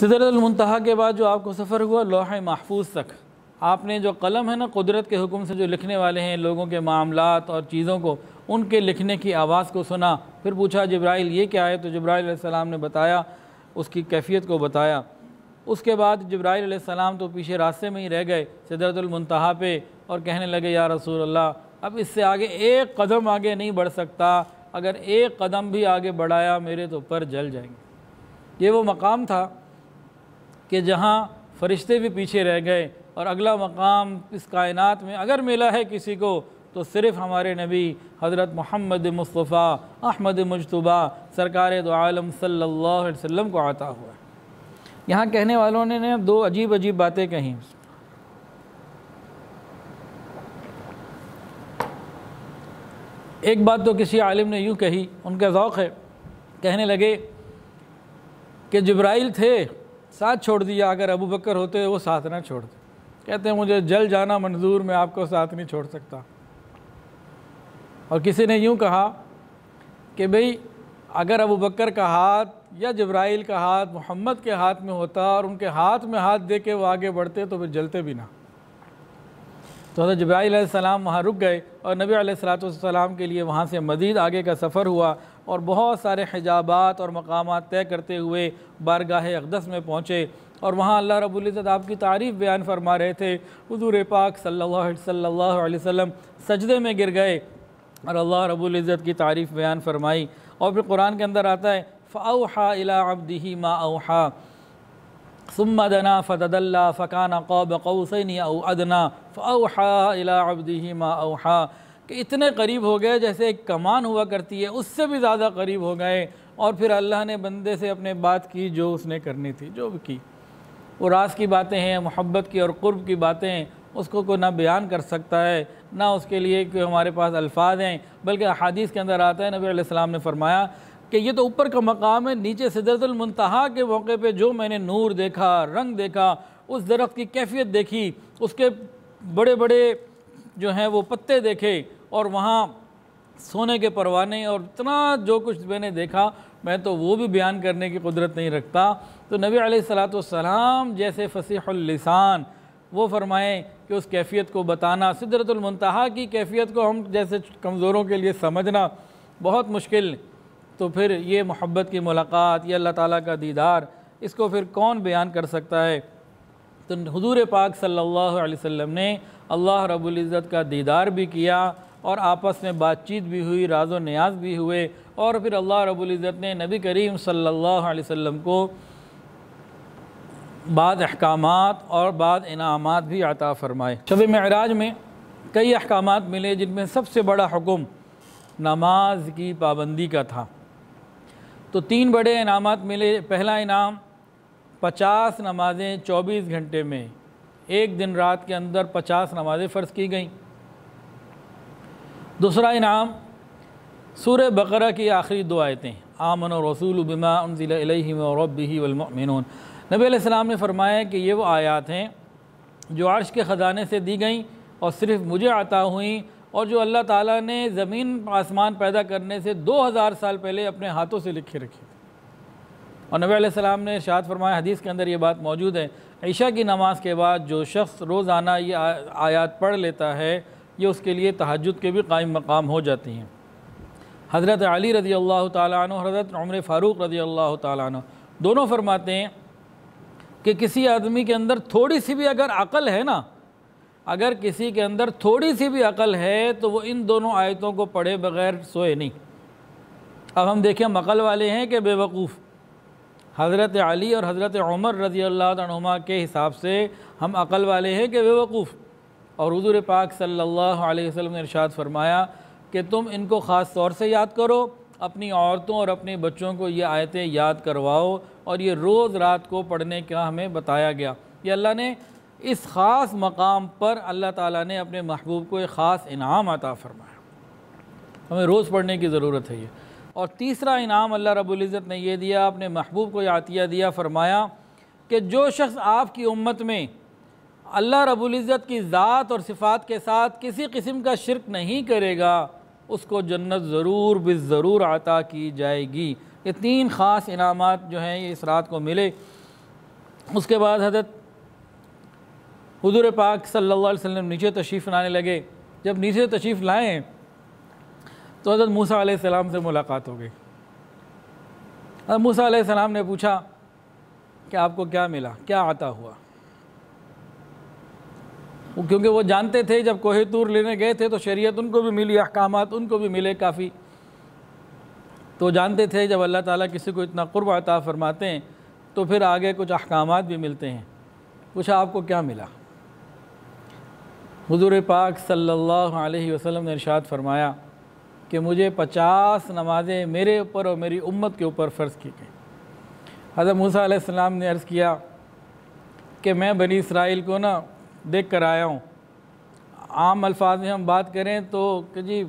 सिदरतलमतहा के बाद जो आपको सफ़र हुआ लोह महफूज तक आपने जो कलम है ना कुदरत के हुक्म से जो लिखने वाले हैं लोगों के मामला और चीज़ों को उनके लिखने की आवाज़ को सुना फिर पूछा जब्राइल ये क्या है तो जब्राईसम ने बताया उसकी कैफियत को बताया उसके बाद सलाम तो पीछे रास्ते में ही रह गए सिदरतलमतहा पे और कहने लगे या रसूल अल्लाह अब इससे आगे एक कदम आगे नहीं बढ़ सकता अगर एक कदम भी आगे बढ़ाया मेरे तो पर जल जाएंगे ये वो मकाम था कि जहाँ फ़रिश्ते भी पीछे रह गए और अगला मकाम इस कायनात में अगर मिला है किसी को तो सिर्फ़ हमारे नबी हज़रत मोहम्मद मुस्तफ़ा अहमद मुशतबा सरकार दो आलम सल्लल्लाहु अलैहि वसल्लम को आता हुआ यहाँ कहने वालों ने, ने दो अजीब अजीब बातें कहीं एक बात तो किसी आलिम ने यूँ कही उनका ओक़ है कहने लगे कि जब्राइल थे साथ छोड़ दिया अगर अबू बकर होते वो साथ ना छोड़ते कहते हैं मुझे जल जाना मंजूर मैं आपको साथ नहीं छोड़ सकता और किसी ने यूँ कहा कि भई अगर अबू बकर का हाथ या जब्राइल का हाथ मोहम्मद के हाथ में होता और उनके हाथ में हाथ दे के वो आगे बढ़ते तो वे जलते भी ना तो हज़रत जब्राईसम वहाँ रुक गए और नबी सलाम के लिए वहाँ से मज़ीद आगे का सफ़र हुआ और बहुत सारे हिजाबात और मकाम तय करते हुए बारगाह अकदस में पहुँचे और वहाँ अल्लाह रबुल्ज़त आपकी तारीफ़ बयान फरमा रहे थे हजूर पाक सल्ला सजदे में गिर गए और अल्लाह रबुल्ज़त की तारीफ़ बयान फरमाई और फिर कुरान के अंदर आता है फ़ाउ हा अला अबदी मा अहा सुम दना फ़तदल्ला फ़काना कौब कौसैन अउ अदना फ़ा अला अबदी मा अहा कि इतने करीब हो गए जैसे एक कमान हुआ करती है उससे भी ज़्यादा करीब हो गए और फिर अल्लाह ने बंदे से अपने बात की जो उसने करनी थी जो भी की वो रास की बातें हैं मोहब्बत की और क़ुरब की बातें उसको को ना बयान कर सकता है ना उसके लिए कि हमारे पास अल्फाज हैं बल्कि अहादीस के अंदर आता है नबी आसमाम ने फरमाया कि ये तो ऊपर का मकाम है नीचे सिदरतलमतहा के मौके पर जो मैंने नूर देखा रंग देखा उस दरख्त की कैफियत देखी उसके बड़े बड़े जो हैं वो पत्ते देखे और वहाँ सोने के परवाने और इतना जो कुछ मैंने देखा मैं तो वो भी बयान करने की कुदरत नहीं रखता तो नबी सलाम जैसे फसीहलसान वो फरमाएँ कि उस कैफियत को बताना सिदरतलमतहा की कैफियत को हम जैसे कमज़ोरों के लिए समझना बहुत मुश्किल तो फिर ये मोहब्बत की मुलाकात या अल्लाह ताला का दीदार इसको फिर कौन बयान कर सकता है तो हजूर पाक सल्लल्लाहु अलैहि वसल्लम ने अल्लाह इज़्ज़त का दीदार भी किया और आपस में बातचीत भी हुई राजो न्याज भी हुए और फिर अल्लाह इज़्ज़त ने नबी करीम सल्लल्लाहु अलैहि वसल्लम को बाद अहकाम और बाद इनाम भी अता फ़रमाए शब महराज में कई अहकाम मिले जिनमें सबसे बड़ा हुक्म नमाज की पाबंदी का था तो तीन बड़े इनाम मिले पहला इनाम पचास नमाज़ें चौबीस घंटे में एक दिन रात के अंदर पचास नमाज़ें फ़र्ज़ की गईं दूसरा इनाम सूर बकरा की आखिरी दो आयतें आमन और रसूल बिमा उनज़िलही नबीम नबी ने फरमाया कि ये वो आयात हैं जो आर्श के ख़जाने से दी गईं और सिर्फ़ मुझे आता हुई और जो अल्लाह ताला ने ज़मीन आसमान पैदा करने से 2000 साल पहले अपने हाथों से लिखे रखे थे और नबी सलाम ने शाद फरमाया हदीस के अंदर ये बात मौजूद है ईशा की नमाज के बाद जो शख्स रोज़ाना ये आयात पढ़ लेता है ये उसके लिए तहजद के भी कायम मकाम हो जाती हैं हज़रत अली रज़ी अल्लाह तु हज़रत उम्र फ़ारूक रज़ी अल्लाह तु दोनों फरमाते हैं कि किसी आदमी के अंदर थोड़ी सी भी अगर अकल है ना अगर किसी के अंदर थोड़ी सी भी अकल है तो वो इन दोनों आयतों को पढ़े बगैर सोए नहीं अब हम देखें मकल वाले हैं कि बेवकूफ़ हज़रत अली और हज़रत उमर रज़ी अल्लाह के हिसाब से हम अकल वाले हैं कि बेवकूफ़ और हजूर पाक सल्लल्लाहु अलैहि वसल्लम ने इरशाद फरमाया कि तुम इनको ख़ास तौर से याद करो अपनी औरतों और अपने बच्चों को ये आयतें याद करवाओ और ये रोज़ रात को पढ़ने का हमें बताया गया ये अल्लाह ने इस ख़ास मकाम पर अल्लाह ताला ने अपने महबूब को एक ख़ास इनाम अता फरमाया हमें रोज़ पढ़ने की ज़रूरत है ये और तीसरा इनाम अल्लाह रबुल्ज़त ने यह दिया अपने महबूब को आतिया दिया फरमाया कि जो शख्स आपकी उम्मत में अल्लाह रबुल्ज़त की ज़ात और सिफात के साथ किसी किस्म का शिरक नहीं करेगा उसको जन्नत ज़रूर बे ज़रूर अता की जाएगी ये तीन ख़ास इनाम जो हैं ये इस रात को मिले उसके बाद हजरत हुजूर पाक सल्लल्लाहु अलैहि वसल्लम नीचे तशरीफ़ लाने लगे जब नीचे तशरीफ़ लाएँ तो हज़रत मूसा सलाम से मुलाकात हो गई हज़रत मूसा सलाम ने पूछा कि आपको क्या मिला क्या आता हुआ क्योंकि वो जानते थे जब कोहे तूर लेने गए थे तो शरीयत उनको भी मिली अहकाम उनको भी मिले काफ़ी तो जानते थे जब अल्लाह ताला किसी को इतना कुर्ब अता फरमाते हैं तो फिर आगे कुछ अहकाम भी मिलते हैं पूछा आपको क्या मिला हजूर पाक सल्लल्लाहु अलैहि वसल्लम ने इरशाद फरमाया कि मुझे पचास नमाज़ें मेरे ऊपर और मेरी उम्मत के ऊपर फ़र्ज़ की गई हज़रत मूसा ने अर्ज़ किया कि मैं बनी इसराइल को ना देख कर आया हूँ आम अल्फाज में हम बात करें तो कि जी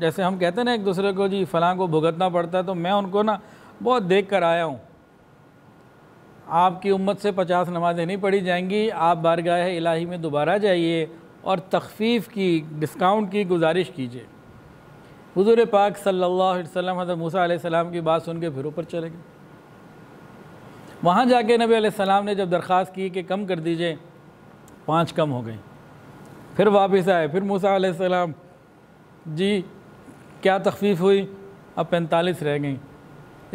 जैसे हम कहते हैं ना एक दूसरे को जी फलां को भुगतना पड़ता है तो मैं उनको ना बहुत देख कर आया हूँ आपकी उम्मत से पचास नमाज़ें नहीं पढ़ी जाएंगी आप बारगाह इलाही में दोबारा जाइए और तखफीफ़ की डिस्काउंट की गुजारिश कीजिए हजूर पाक सल्ला वसम हजरत मूसा आसमाम की बात सुन के फिर ऊपर चले गए वहाँ जाके नबी आसमाम ने जब दरख्वास्त की कि कम कर दीजिए पाँच कम हो गई फिर वापस आए फिर मूसा आसमाम जी क्या तखफीफ हुई अब पैंतालीस रह गई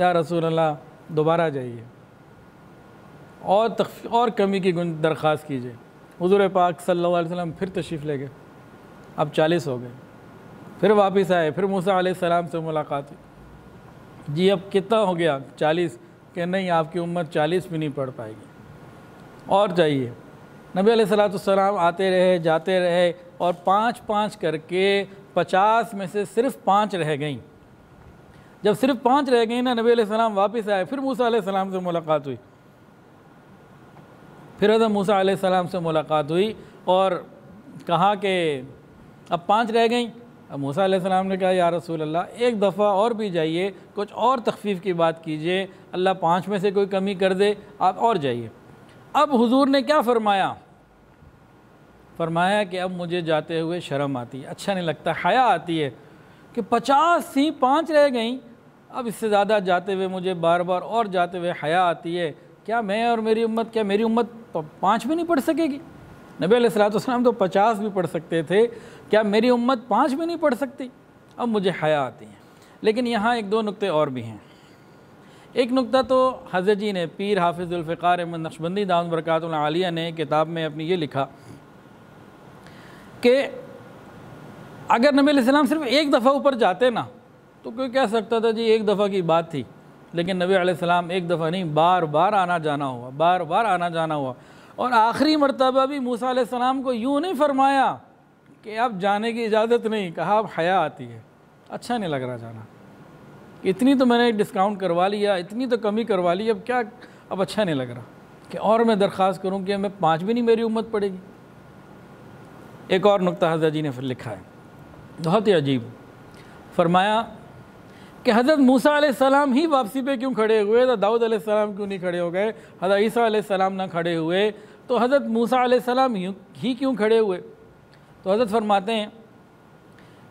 या रसूल अल्लाह दोबारा जाइए और तख और कमी की दरख्वास्त कीजिए हजूर पाक सल्लल्लाहु अलैहि वसल्लम फिर तशरीफ़ ले गए अब चालीस हो गए फिर वापस आए फिर मूसा सलाम से मुलाकात हुई जी अब कितना हो गया चालीस कि नहीं आपकी उम्र चालीस भी नहीं पढ़ पाएगी और चाहिए नबी सलाम आते रहे जाते रहे और पाँच पाँच करके पचास में से सिर्फ़ पाँच रह गई जब सिर्फ पाँच रह गई ना नबी सलाम वापस आए फिर मूसा सलाम से मुलाकात हुई फिर हजरत मूसा सलाम से मुलाकात हुई और कहा कि अब पाँच रह गई अब मूसा सलाम ने कहा या रसूल अल्लाह एक दफ़ा और भी जाइए कुछ और तखफीफ़ की बात कीजिए अल्लाह पाँच में से कोई कमी कर दे आप और जाइए अब हुजूर ने क्या फरमाया फरमाया कि अब मुझे जाते हुए शर्म आती है अच्छा नहीं लगता हया आती है कि पचास ही पाँच रह गई अब इससे ज़्यादा जाते हुए मुझे बार बार और जाते हुए हया आती है क्या मैं और मेरी उम्मत क्या मेरी उम्मत पाँच भी नहीं पढ़ सकेगी नबी सलाम तो पचास भी पढ़ सकते थे क्या मेरी उम्मत पाँच भी नहीं पढ़ सकती अब मुझे हया आती है लेकिन यहाँ एक दो नुक्ते और भी हैं एक नुक्ता तो हजरत जी ने पीर हाफिज़ुल्फ़ार अहमद नक्शबंदी दाम बरक़ात आलिया ने किताब में अपनी ये लिखा कि अगर नबी सिर्फ एक दफ़ा ऊपर जाते ना तो कोई कह सकता था जी एक दफ़ा की बात थी लेकिन नबी आसमाम एक दफ़ा नहीं बार बार आना जाना हुआ बार बार आना जाना हुआ और आखिरी मरतबा भी मूसा सलाम को यूँ नहीं फरमाया कि अब जाने की इजाज़त नहीं कहा अब हया आती है अच्छा नहीं लग रहा जाना इतनी तो मैंने डिस्काउंट करवा लिया इतनी तो कमी करवा ली अब क्या अब अच्छा नहीं लग रहा कि और मैं दरख्वास्त करूँ कि मैं पाँच भी नहीं मेरी उम्मत पड़ेगी एक और नुकता हजा जी ने फिर लिखा है बहुत ही अजीब फरमाया कि हज़रत मूसा सलाम ही वापसी पे क्यों खड़े हुए तो दाऊद सलाम क्यों नहीं खड़े हो गए हज़रत ईसा सलाम ना खड़े हुए तो हज़रत मूसा सलाम ही क्यों खड़े हुए तो हज़रत फरमाते हैं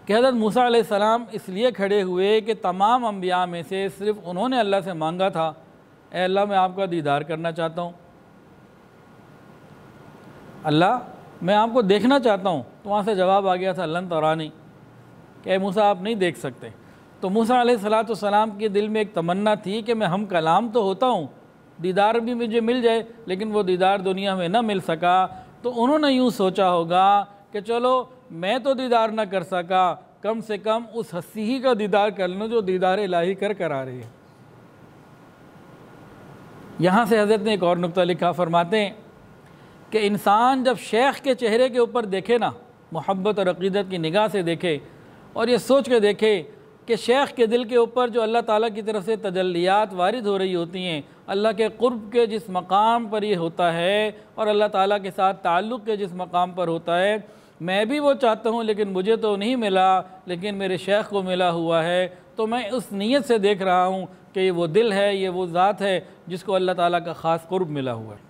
कि हज़रत मूसा सलाम इसलिए खड़े हुए कि तमाम अम्बिया में से सिर्फ़ उन्होंने अल्लाह से मांगा था ए अल्लाह मैं आपका दीदार करना चाहता हूँ अल्लाह मैं आपको देखना चाहता हूँ तो वहाँ से जवाब आ गया था लन तौरानी कि मूसा आप नहीं देख सकते तो मूसा सलात सलाम के दिल में एक तमन्ना थी कि मैं हम कलाम तो होता हूँ दीदार भी मुझे मिल जाए लेकिन वो दीदार दुनिया में ना मिल सका तो उन्होंने यूँ सोचा होगा कि चलो मैं तो दीदार ना कर सका कम से कम उस हसी ही का दीदार कर लूँ जो दीदार लाही कर करा रही है यहाँ से हज़रत ने एक और नुकता लिखा फरमाते हैं कि इंसान जब शेख के चेहरे के ऊपर देखे ना मोहब्बत और अकीदत की निगाह से देखे और ये सोच के देखे कि शेख के दिल के ऊपर जो अल्लाह ताला की तरफ से तजलियात वारिद हो रही होती हैं अल्लाह के क़ुर्ब के जिस मकाम पर ये होता है और अल्लाह ताला के साथ ताल्लुक़ के जिस मकाम पर होता है मैं भी वो चाहता हूँ लेकिन मुझे तो नहीं मिला लेकिन मेरे शेख को मिला हुआ है तो मैं उस नीयत से देख रहा हूँ कि ये वो दिल है ये वो ज़ात है जिसको अल्लाह ताला का ख़ास कुर्ब मिला हुआ है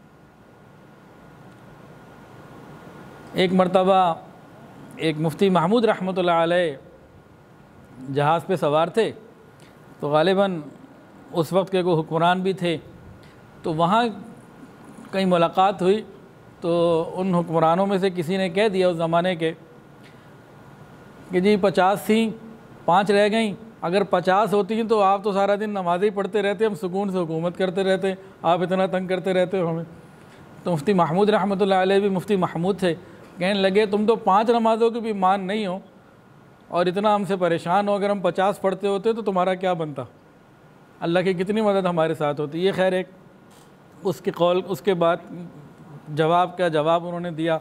एक मरतबा एक मुफ्ती महमूद रहमत ला जहाज़ पे सवार थे तो गालिबा उस वक्त के कोई हुक्मरान भी थे तो वहाँ कई मुलाकात हुई तो उन हुक्मरानों में से किसी ने कह दिया उस ज़माने के कि जी पचास थी पाँच रह गई अगर पचास होती तो आप तो सारा दिन नमाज़ ही पढ़ते रहते हम सुकून से हुकूमत करते रहते आप इतना तंग करते रहते हो हमें तो मुफ्ती महमूद रहमत भी मुफ्ती महमूद थे कहने लगे तुम तो पाँच नमाज़ों की भी मान नहीं हो और इतना हमसे परेशान हो अगर हम पचास पढ़ते होते तो तुम्हारा क्या बनता अल्लाह की कितनी मदद हमारे साथ होती ये खैर एक उसके कॉल उसके बाद जवाब का जवाब उन्होंने दिया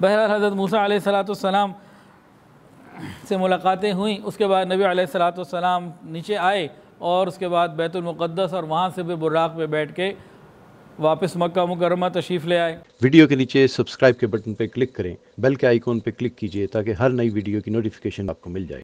बहरहाल हज़रत मूसा सलाम से मुलाकातें हुई उसके बाद नबी सलाम नीचे आए और उसके बाद बैतुलमक़दस और वहाँ से भी बुर्राक पे बैठ के वापस मक्का मुकरमा तशरीफ़ ले आए वीडियो के नीचे सब्सक्राइब के बटन पर क्लिक करें बेल के आइकॉन पर क्लिक कीजिए ताकि हर नई वीडियो की नोटिफिकेशन आपको मिल जाए